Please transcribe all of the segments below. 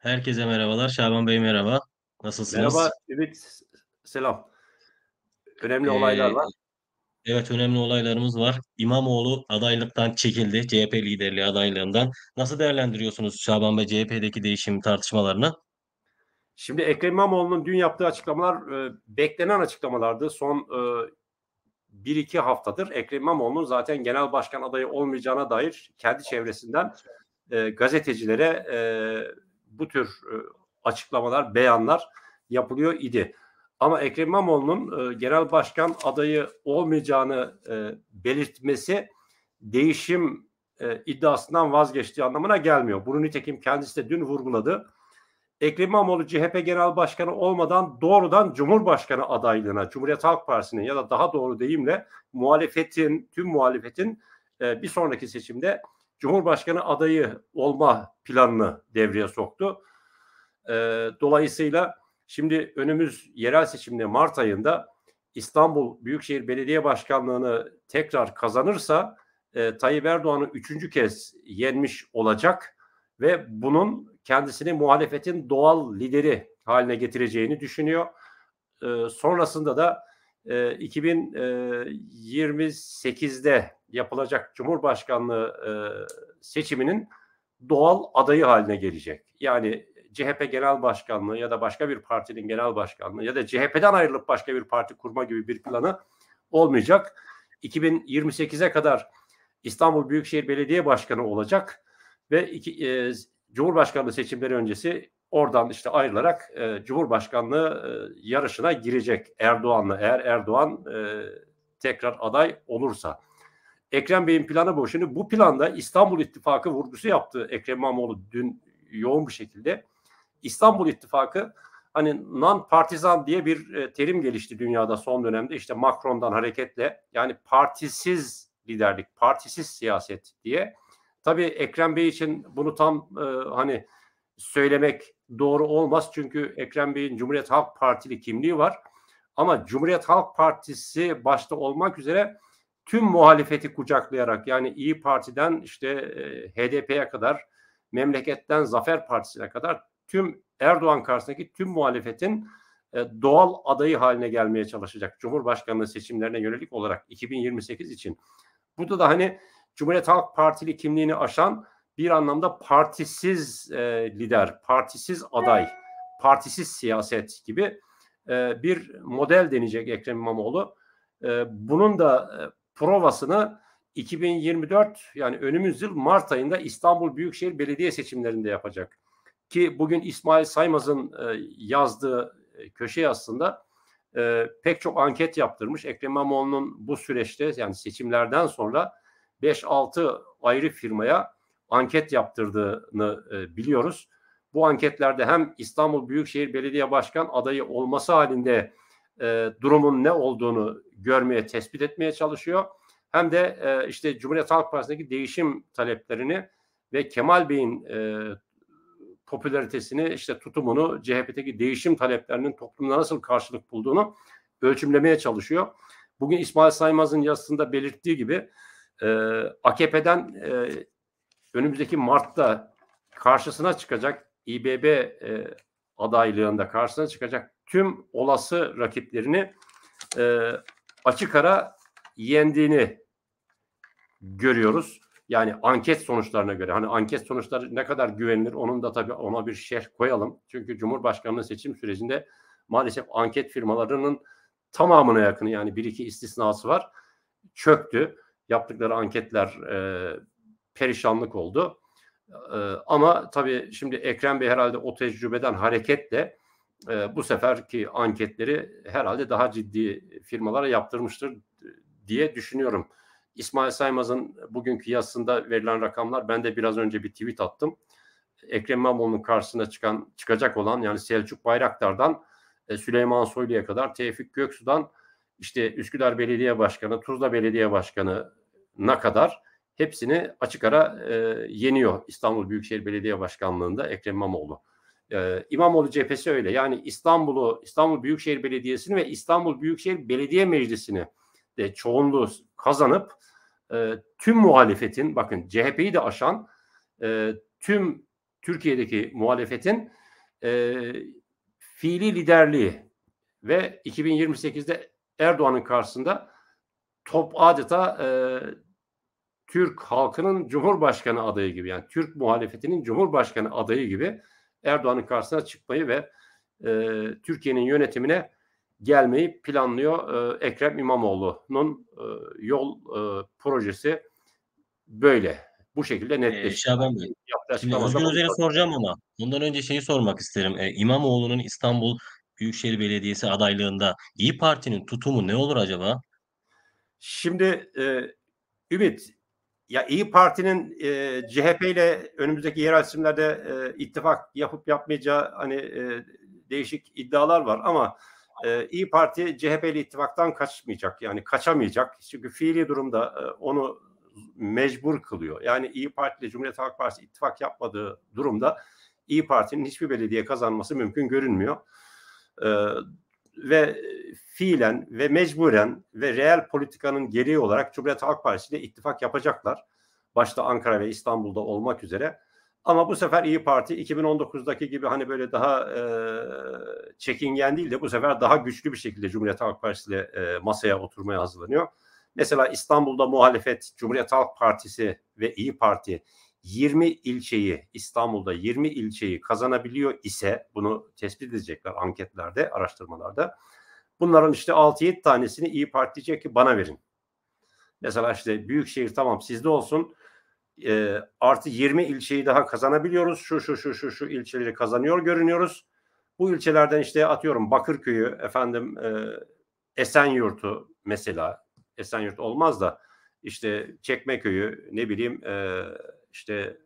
Herkese merhabalar. Şaban Bey merhaba. Nasılsınız? Merhaba Ümit. Selam. Önemli ee, olaylar var. Evet önemli olaylarımız var. İmamoğlu adaylıktan çekildi. CHP liderliği adaylığından. Nasıl değerlendiriyorsunuz Şaban Bey CHP'deki değişim tartışmalarını? Şimdi Ekrem İmamoğlu'nun dün yaptığı açıklamalar e, beklenen açıklamalardı. Son e, bir iki haftadır Ekrem İmamoğlu'nun zaten genel başkan adayı olmayacağına dair kendi çevresinden e, gazetecilere e, bu tür e, açıklamalar, beyanlar yapılıyor idi. Ama Ekrem İmamoğlu'nun e, genel başkan adayı olmayacağını e, belirtmesi değişim iddiasından vazgeçtiği anlamına gelmiyor. Bunu nitekim kendisi de dün vurguladı. Ekrem İmamoğlu CHP Genel Başkanı olmadan doğrudan Cumhurbaşkanı adaylığına, Cumhuriyet Halk Partisi'nin ya da daha doğru deyimle muhalefetin, tüm muhalefetin bir sonraki seçimde Cumhurbaşkanı adayı olma planını devreye soktu. Ee, dolayısıyla şimdi önümüz yerel seçimde Mart ayında İstanbul Büyükşehir Belediye Başkanlığı'nı tekrar kazanırsa e, Tayyip Erdoğan'ı üçüncü kez yenmiş olacak ve bunun kendisini muhalefetin doğal lideri haline getireceğini düşünüyor. Ee, sonrasında da ee, e, 2028'de yapılacak Cumhurbaşkanlığı e, seçiminin doğal adayı haline gelecek. Yani CHP genel başkanlığı ya da başka bir partinin genel başkanlığı ya da CHP'den ayrılıp başka bir parti kurma gibi bir planı olmayacak. 2028'e kadar İstanbul Büyükşehir Belediye Başkanı olacak ve iki, e, Cumhurbaşkanlığı seçimleri öncesi oradan işte ayrılarak e, Cumhurbaşkanlığı e, yarışına girecek Erdoğan'la eğer Erdoğan e, tekrar aday olursa. Ekrem Bey'in planı bu. Şimdi bu planda İstanbul İttifakı vurgusu yaptı Ekrem İmamoğlu dün yoğun bir şekilde. İstanbul İttifakı hani non partizan diye bir e, terim gelişti dünyada son dönemde işte Macron'dan hareketle yani partisiz liderlik, partisiz siyaset diye. Tabii Ekrem Bey için bunu tam e, hani söylemek doğru olmaz. Çünkü Ekrem Bey'in Cumhuriyet Halk Partili kimliği var. Ama Cumhuriyet Halk Partisi başta olmak üzere tüm muhalefeti kucaklayarak yani İyi Parti'den işte e, HDP'ye kadar memleketten Zafer Partisi'ne kadar tüm Erdoğan karşısındaki tüm muhalefetin e, doğal adayı haline gelmeye çalışacak Cumhurbaşkanlığı seçimlerine yönelik olarak 2028 için. Burada da hani Cumhuriyet Halk Partili kimliğini aşan bir anlamda partisiz e, lider, partisiz aday, partisiz siyaset gibi e, bir model deneyecek Ekrem İmamoğlu. E, bunun da e, provasını 2024 yani önümüz yıl Mart ayında İstanbul Büyükşehir Belediye seçimlerinde yapacak. Ki bugün İsmail Saymaz'ın e, yazdığı e, köşe aslında e, pek çok anket yaptırmış. Ekrem İmamoğlu'nun bu süreçte yani seçimlerden sonra 5-6 ayrı firmaya anket yaptırdığını e, biliyoruz. Bu anketlerde hem İstanbul Büyükşehir Belediye Başkan adayı olması halinde e, durumun ne olduğunu görmeye, tespit etmeye çalışıyor. Hem de e, işte Cumhuriyet Halk Partisi'ndeki değişim taleplerini ve Kemal Bey'in e, popülaritesini, işte tutumunu, CHP'deki değişim taleplerinin toplumda nasıl karşılık bulduğunu ölçümlemeye çalışıyor. Bugün İsmail Saymaz'ın yazısında belirttiği gibi e, AKP'den e, önümüzdeki Mart'ta karşısına çıkacak İBB e, adaylığında karşısına çıkacak tüm olası rakiplerini e, açık ara yendiğini görüyoruz. Yani anket sonuçlarına göre. Hani anket sonuçları ne kadar güvenilir onun da tabii ona bir şerh koyalım. Çünkü Cumhurbaşkanlığı seçim sürecinde maalesef anket firmalarının tamamına yakını yani bir iki istisnası var. Çöktü. Yaptıkları anketler e, perişanlık oldu. E, ama tabii şimdi Ekrem Bey herhalde o tecrübeden hareketle e, bu seferki anketleri herhalde daha ciddi firmalara yaptırmıştır e, diye düşünüyorum. İsmail Saymaz'ın bugünkü yazısında verilen rakamlar ben de biraz önce bir tweet attım. Ekrem İmamoğlu'nun karşısına çıkan çıkacak olan yani Selçuk Bayraktar'dan e, Süleyman Soylu'ya kadar Tevfik Göksu'dan işte Üsküdar Belediye Başkanı, Tuzla Belediye Başkanı'na kadar hepsini açık ara e, yeniyor İstanbul Büyükşehir Belediye Başkanlığı'nda Ekrem İmamoğlu. E, İmamoğlu cephesi öyle. Yani İstanbul'u, İstanbul Büyükşehir Belediyesi'ni ve İstanbul Büyükşehir Belediye Meclisi'ni de çoğunluğu kazanıp e, tüm muhalefetin, bakın CHP'yi de aşan e, tüm Türkiye'deki muhalefetin e, fiili liderliği ve 2028'de Erdoğan'ın karşısında top adeta e, Türk halkının Cumhurbaşkanı adayı gibi yani Türk muhalefetinin Cumhurbaşkanı adayı gibi Erdoğan'ın karşısına çıkmayı ve e, Türkiye'nin yönetimine gelmeyi planlıyor e, Ekrem İmamoğlu'nun e, yol e, projesi böyle. Bu şekilde ee, netleşti. Ee, Şaban Bey, şimdi Özgür Özel'e soracağım ona. Bundan önce şeyi sormak isterim. Ee, İmamoğlu'nun İstanbul Büyükşehir Belediyesi adaylığında İyi Parti'nin tutumu ne olur acaba? Şimdi e, Ümit ya İyi Parti'nin e, CHP ile önümüzdeki yerel seçimlerde e, ittifak yapıp yapmayacağı hani e, değişik iddialar var ama e, İyi Parti CHP ile ittifaktan kaçmayacak. Yani kaçamayacak. Çünkü fiili durumda e, onu mecbur kılıyor. Yani İyi Parti ile Cumhuriyet Halk Partisi ittifak yapmadığı durumda İyi Parti'nin hiçbir belediye kazanması mümkün görünmüyor. E, ve e, fiilen ve mecburen ve reel politikanın gereği olarak Cumhuriyet Halk Partisi ile ittifak yapacaklar. Başta Ankara ve İstanbul'da olmak üzere. Ama bu sefer İyi Parti 2019'daki gibi hani böyle daha e, çekingen değil de bu sefer daha güçlü bir şekilde Cumhuriyet Halk Partisi ile e, masaya oturmaya hazırlanıyor. Mesela İstanbul'da muhalefet Cumhuriyet Halk Partisi ve İyi Parti 20 ilçeyi İstanbul'da 20 ilçeyi kazanabiliyor ise bunu tespit edecekler anketlerde, araştırmalarda. Bunların işte 6-7 tanesini İyi Parti diyecek ki bana verin. Mesela işte büyükşehir tamam sizde olsun. E, artı 20 ilçeyi daha kazanabiliyoruz. Şu şu şu şu şu ilçeleri kazanıyor görünüyoruz. Bu ilçelerden işte atıyorum Bakırköy'ü efendim e, Esenyurt'u mesela Esenyurt olmaz da işte Çekmeköy'ü ne bileyim eee işte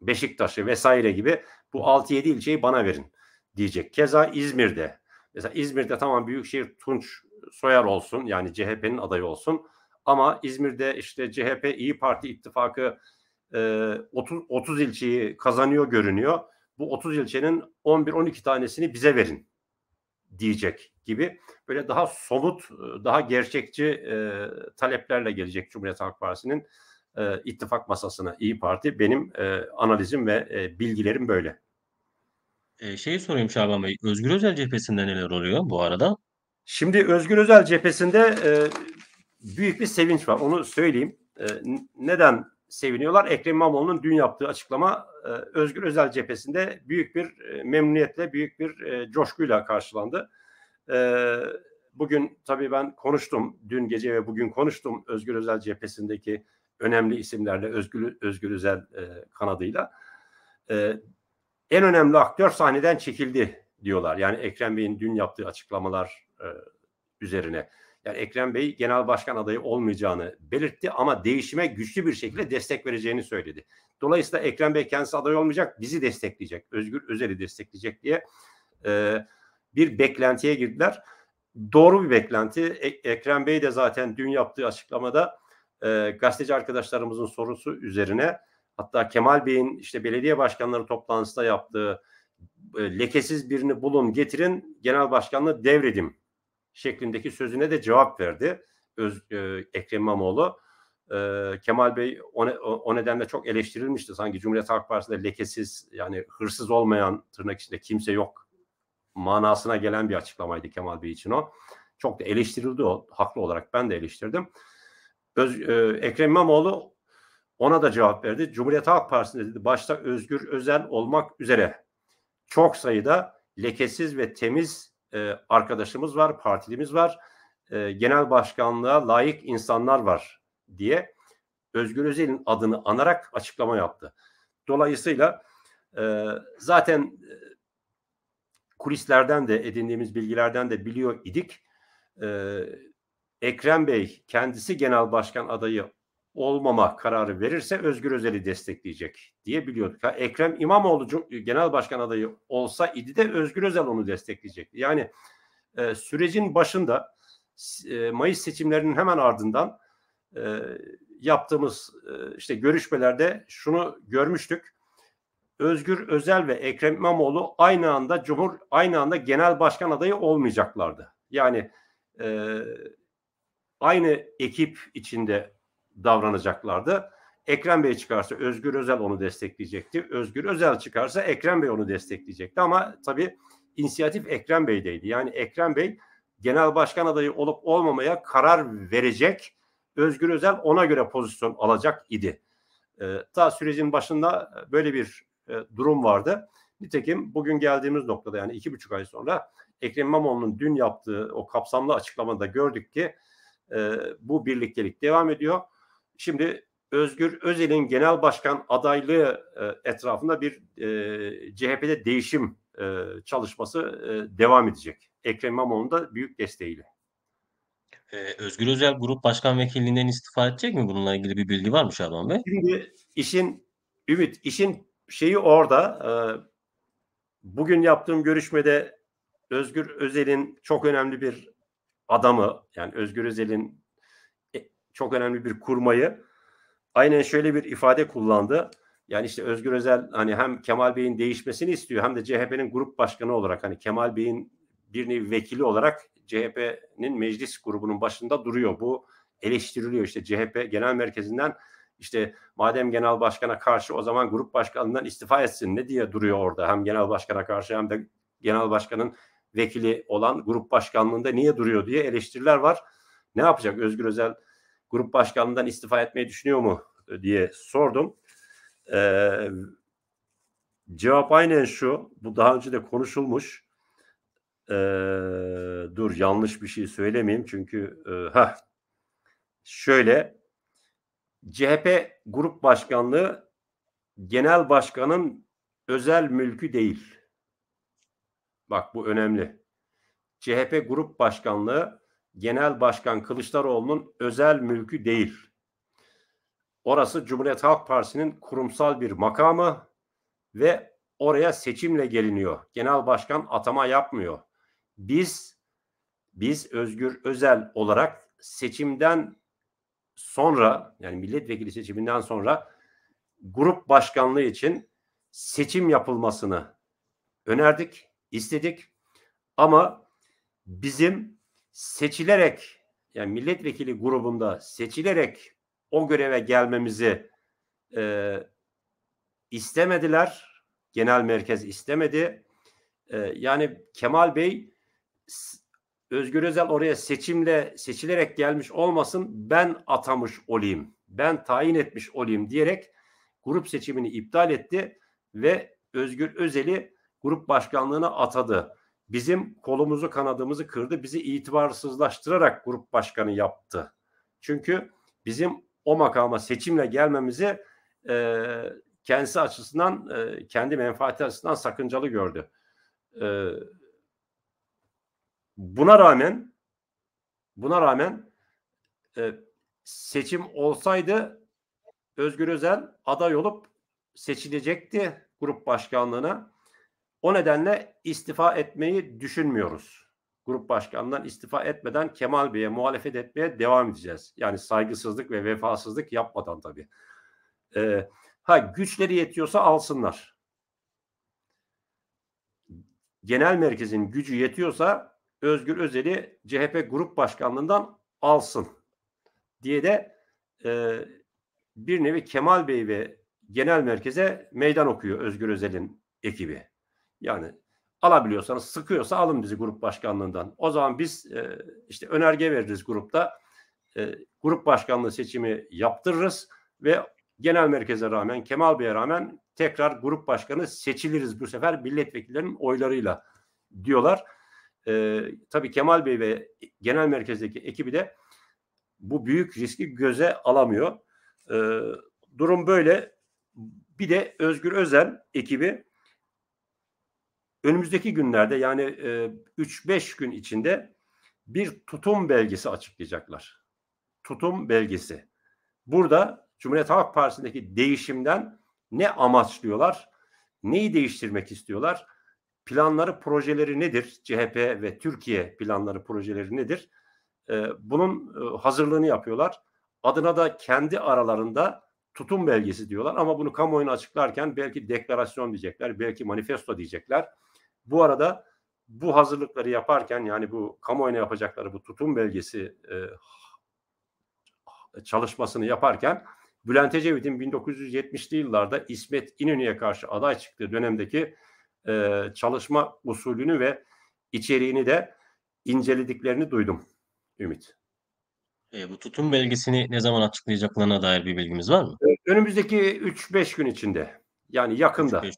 Beşiktaş'ı vesaire gibi bu 6-7 ilçeyi bana verin diyecek. Keza İzmir'de mesela İzmir'de tamam Büyükşehir Tunç soyar olsun yani CHP'nin adayı olsun ama İzmir'de işte CHP İyi Parti ittifakı 30, e, 30 ilçeyi kazanıyor görünüyor. Bu 30 ilçenin 11-12 tanesini bize verin diyecek gibi böyle daha somut, e, daha gerçekçi e, taleplerle gelecek Cumhuriyet Halk Partisi'nin e, ittifak masasına İyi Parti. Benim e, analizim ve e, bilgilerim böyle. E, şeyi sorayım Şaban Bey, Özgür Özel cephesinde neler oluyor bu arada? Şimdi Özgür Özel cephesinde e, büyük bir sevinç var. Onu söyleyeyim. E, neden seviniyorlar? Ekrem İmamoğlu'nun dün yaptığı açıklama e, Özgür Özel cephesinde büyük bir e, memnuniyetle, büyük bir e, coşkuyla karşılandı. E, bugün tabii ben konuştum. Dün gece ve bugün konuştum Özgür Özel cephesindeki önemli isimlerle Özgür, Özgür Özel e, kanadıyla e, en önemli aktör sahneden çekildi diyorlar. Yani Ekrem Bey'in dün yaptığı açıklamalar e, üzerine. Yani Ekrem Bey genel başkan adayı olmayacağını belirtti ama değişime güçlü bir şekilde destek vereceğini söyledi. Dolayısıyla Ekrem Bey kendisi aday olmayacak, bizi destekleyecek, Özgür Özel'i destekleyecek diye e, bir beklentiye girdiler. Doğru bir beklenti. E, Ekrem Bey de zaten dün yaptığı açıklamada e, gazeteci arkadaşlarımızın sorusu üzerine hatta Kemal Bey'in işte belediye başkanları toplantısında yaptığı e, lekesiz birini bulun getirin genel başkanlığı devredim şeklindeki sözüne de cevap verdi Öz, e, Ekrem İmamoğlu. E, Kemal Bey o, ne, o nedenle çok eleştirilmişti sanki Cumhuriyet Halk Partisi'nde lekesiz yani hırsız olmayan tırnak içinde kimse yok manasına gelen bir açıklamaydı Kemal Bey için o. Çok da eleştirildi o haklı olarak ben de eleştirdim. Öz, e, Ekrem İmamoğlu ona da cevap verdi. Cumhuriyet Halk Partisi'nde dedi başta Özgür Özel olmak üzere çok sayıda lekesiz ve temiz e, arkadaşımız var, partilimiz var, e, genel başkanlığa layık insanlar var diye Özgür Özel'in adını anarak açıklama yaptı. Dolayısıyla e, zaten e, kulislerden de edindiğimiz bilgilerden de biliyor idik. E, Ekrem Bey kendisi genel başkan adayı olmama kararı verirse Özgür Özel'i destekleyecek diye biliyorduk. Ha, Ekrem İmamoğlu genel başkan adayı olsa idi de Özgür Özel onu destekleyecek. Yani e, sürecin başında e, Mayıs seçimlerinin hemen ardından e, yaptığımız e, işte görüşmelerde şunu görmüştük. Özgür Özel ve Ekrem İmamoğlu aynı anda Cumhur aynı anda genel başkan adayı olmayacaklardı. Yani e, aynı ekip içinde davranacaklardı. Ekrem Bey çıkarsa Özgür Özel onu destekleyecekti. Özgür Özel çıkarsa Ekrem Bey onu destekleyecekti. Ama tabii inisiyatif Ekrem Bey'deydi. Yani Ekrem Bey genel başkan adayı olup olmamaya karar verecek. Özgür Özel ona göre pozisyon alacak idi. Ee, ta sürecin başında böyle bir e, durum vardı. Nitekim bugün geldiğimiz noktada yani iki buçuk ay sonra Ekrem İmamoğlu'nun dün yaptığı o kapsamlı açıklamada gördük ki e, bu birliktelik devam ediyor. Şimdi Özgür Özel'in genel başkan adaylığı e, etrafında bir e, CHP'de değişim e, çalışması e, devam edecek. Ekrem İmamoğlu'nun da büyük desteğiyle. Ee, Özgür Özel grup başkan vekilliğinden istifa edecek mi? Bununla ilgili bir bilgi var mı Şaban Bey? Şimdi işin Ümit işin şeyi orada e, bugün yaptığım görüşmede Özgür Özel'in çok önemli bir adamı yani Özgür Özel'in e, çok önemli bir kurmayı aynen şöyle bir ifade kullandı. Yani işte Özgür Özel hani hem Kemal Bey'in değişmesini istiyor hem de CHP'nin grup başkanı olarak hani Kemal Bey'in bir nevi vekili olarak CHP'nin meclis grubunun başında duruyor. Bu eleştiriliyor işte CHP genel merkezinden işte madem genel başkana karşı o zaman grup başkanından istifa etsin ne diye duruyor orada hem genel başkana karşı hem de genel başkanın vekili olan grup başkanlığında niye duruyor diye eleştiriler var. Ne yapacak Özgür Özel grup başkanlığından istifa etmeyi düşünüyor mu e, diye sordum. Ee, cevap aynen şu. Bu daha önce de konuşulmuş. Ee, dur yanlış bir şey söylemeyeyim çünkü e, ha şöyle CHP grup başkanlığı genel başkanın özel mülkü değil. Bak bu önemli. CHP Grup Başkanlığı Genel Başkan Kılıçdaroğlu'nun özel mülkü değil. Orası Cumhuriyet Halk Partisi'nin kurumsal bir makamı ve oraya seçimle geliniyor. Genel Başkan atama yapmıyor. Biz biz Özgür Özel olarak seçimden sonra yani milletvekili seçiminden sonra grup başkanlığı için seçim yapılmasını önerdik istedik. Ama bizim seçilerek yani milletvekili grubunda seçilerek o göreve gelmemizi e, istemediler. Genel merkez istemedi. E, yani Kemal Bey Özgür Özel oraya seçimle seçilerek gelmiş olmasın ben atamış olayım. Ben tayin etmiş olayım diyerek grup seçimini iptal etti ve Özgür Özel'i grup başkanlığına atadı. Bizim kolumuzu kanadımızı kırdı. Bizi itibarsızlaştırarak grup başkanı yaptı. Çünkü bizim o makama seçimle gelmemizi e, kendisi açısından, e, kendi menfaati açısından sakıncalı gördü. E, buna rağmen buna rağmen e, seçim olsaydı Özgür Özel aday olup seçilecekti grup başkanlığına. O nedenle istifa etmeyi düşünmüyoruz. Grup başkanından istifa etmeden Kemal Bey'e muhalefet etmeye devam edeceğiz. Yani saygısızlık ve vefasızlık yapmadan tabii. Ee, ha güçleri yetiyorsa alsınlar. Genel merkezin gücü yetiyorsa Özgür Özel'i CHP grup başkanlığından alsın diye de e, bir nevi Kemal Bey ve genel merkeze meydan okuyor Özgür Özel'in ekibi. Yani alabiliyorsanız sıkıyorsa alın bizi grup başkanlığından. O zaman biz e, işte önerge veririz grupta. E, grup başkanlığı seçimi yaptırırız ve genel merkeze rağmen Kemal Bey'e rağmen tekrar grup başkanı seçiliriz bu sefer milletvekillerinin oylarıyla diyorlar. E, tabii Kemal Bey ve genel merkezdeki ekibi de bu büyük riski göze alamıyor. E, durum böyle. Bir de Özgür Özel ekibi önümüzdeki günlerde yani 3-5 e, gün içinde bir tutum belgesi açıklayacaklar. Tutum belgesi. Burada Cumhuriyet Halk Partisi'ndeki değişimden ne amaçlıyorlar? Neyi değiştirmek istiyorlar? Planları, projeleri nedir? CHP ve Türkiye planları, projeleri nedir? E, bunun e, hazırlığını yapıyorlar. Adına da kendi aralarında tutum belgesi diyorlar ama bunu kamuoyuna açıklarken belki deklarasyon diyecekler, belki manifesto diyecekler. Bu arada bu hazırlıkları yaparken yani bu kamuoyuna yapacakları bu tutum belgesi e, çalışmasını yaparken Bülent Ecevit'in 1970'li yıllarda İsmet İnönü'ye karşı aday çıktığı dönemdeki e, çalışma usulünü ve içeriğini de incelediklerini duydum Ümit. E, bu tutum belgesini ne zaman açıklayacaklarına dair bir bilgimiz var mı? E, önümüzdeki 3-5 gün içinde yani yakında. Gün.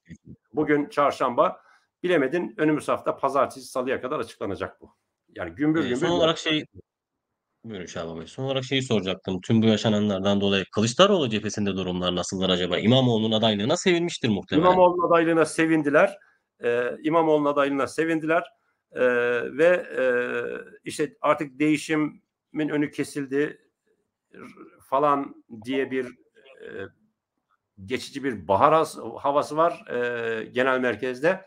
Bugün çarşamba Bilemedin önümüz hafta pazartesi salıya kadar açıklanacak bu. Yani gümbür ee, gümbür. Son olarak şey Buyurun Şaban Bey. Son olarak şeyi soracaktım. Tüm bu yaşananlardan dolayı Kılıçdaroğlu cephesinde durumlar nasıldır acaba? İmamoğlu'nun adaylığına sevinmiştir muhtemelen. İmamoğlu'nun adaylığına sevindiler. Ee, İmamoğlu'nun adaylığına sevindiler. Ee, ve e, işte artık değişimin önü kesildi falan diye bir e, geçici bir bahar havası var e, genel merkezde.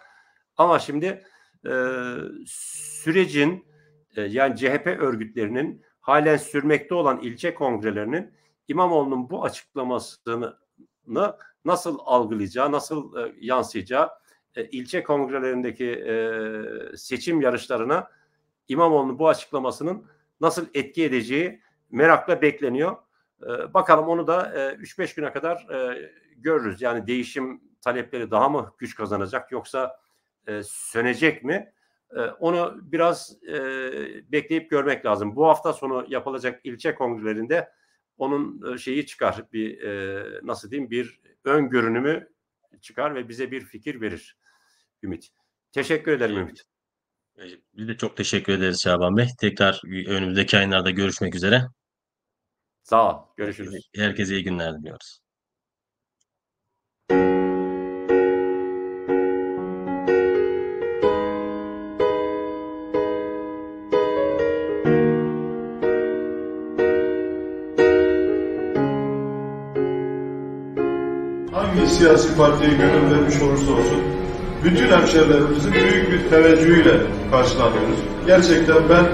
Ama şimdi e, sürecin e, yani CHP örgütlerinin halen sürmekte olan ilçe kongrelerinin İmamoğlu'nun bu açıklamasını nasıl algılayacağı, nasıl e, yansıyacağı e, ilçe kongrelerindeki e, seçim yarışlarına İmamoğlu'nun bu açıklamasının nasıl etki edeceği merakla bekleniyor. E, bakalım onu da e, 3-5 güne kadar e, görürüz. Yani değişim talepleri daha mı güç kazanacak yoksa e, sönecek mi? E, onu biraz e, bekleyip görmek lazım. Bu hafta sonu yapılacak ilçe kongrelerinde onun e, şeyi çıkar bir e, nasıl diyeyim bir ön görünümü çıkar ve bize bir fikir verir Ümit. Teşekkür ederim Ümit. E, biz de çok teşekkür ederiz Şaban Bey. Tekrar e, önümüzdeki ayınlarda görüşmek üzere. Sağ ol. Görüşürüz. Herkese iyi günler diliyoruz. hangi bir siyasi partiyi gönül olursa olsun bütün hemşehrilerimizin büyük bir teveccühüyle karşılanıyoruz. Gerçekten ben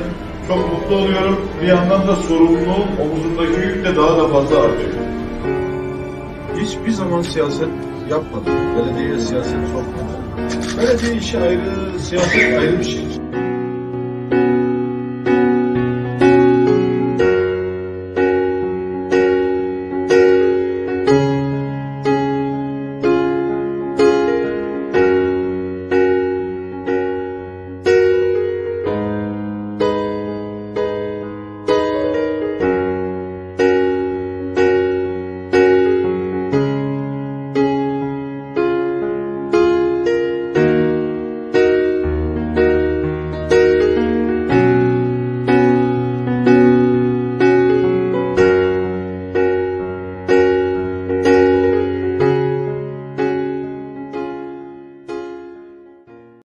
çok mutlu oluyorum. Bir yandan da sorumluluğun Omuzumdaki yük de daha da fazla artıyor. Hiçbir zaman siyaset yapmadım. Belediyeye siyaset sokmadım. Belediye işi ayrı, siyaset ayrı bir şey.